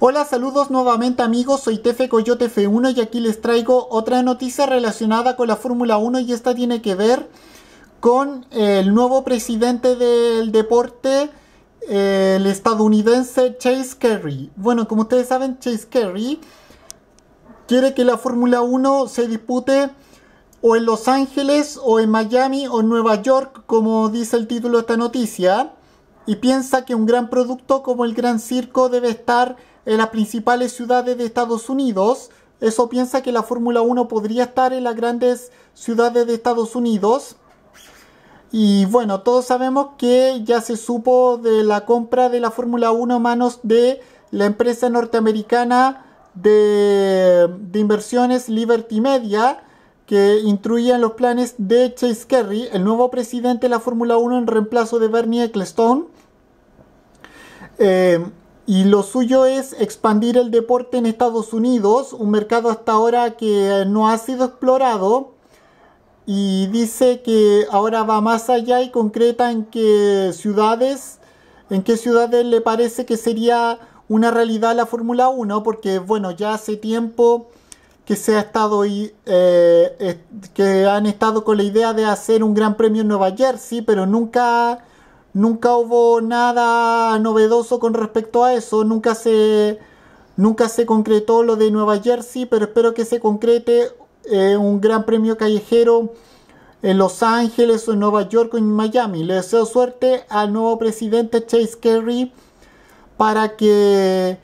Hola, saludos nuevamente amigos, soy Tefe Coyote F1 y aquí les traigo otra noticia relacionada con la Fórmula 1 y esta tiene que ver con el nuevo presidente del deporte, el estadounidense Chase Carey. Bueno, como ustedes saben, Chase Carey quiere que la Fórmula 1 se dispute o en Los Ángeles o en Miami o en Nueva York, como dice el título de esta noticia, y piensa que un gran producto como el Gran Circo debe estar en las principales ciudades de Estados Unidos. Eso piensa que la Fórmula 1 podría estar en las grandes ciudades de Estados Unidos. Y bueno, todos sabemos que ya se supo de la compra de la Fórmula 1 a manos de la empresa norteamericana de, inversiones Liberty Media, que en los planes de Chase Carey, el nuevo presidente de la Fórmula 1 en reemplazo de Bernie Ecclestone. Eh, y lo suyo es expandir el deporte en Estados Unidos, un mercado hasta ahora que no ha sido explorado. Y dice que ahora va más allá y concreta en qué ciudades, en qué ciudades le parece que sería una realidad la Fórmula 1, porque bueno, ya hace tiempo que se ha estado eh, que han estado con la idea de hacer un gran premio en Nueva Jersey, pero nunca nunca hubo nada novedoso con respecto a eso, nunca se, nunca se concretó lo de Nueva Jersey, pero espero que se concrete eh, un gran premio callejero en Los Ángeles o en Nueva York o en Miami. Le deseo suerte al nuevo presidente Chase Carey para que,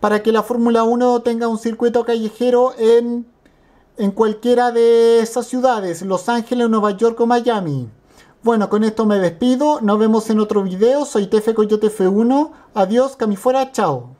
para que la Fórmula 1 tenga un circuito callejero en cualquiera de esas ciudades, Los Ángeles, Nueva York o Miami. Bueno, con esto me despido. Nos vemos en otro video. Soy Tefe Coyote F1. Adiós, camifuera. Chao.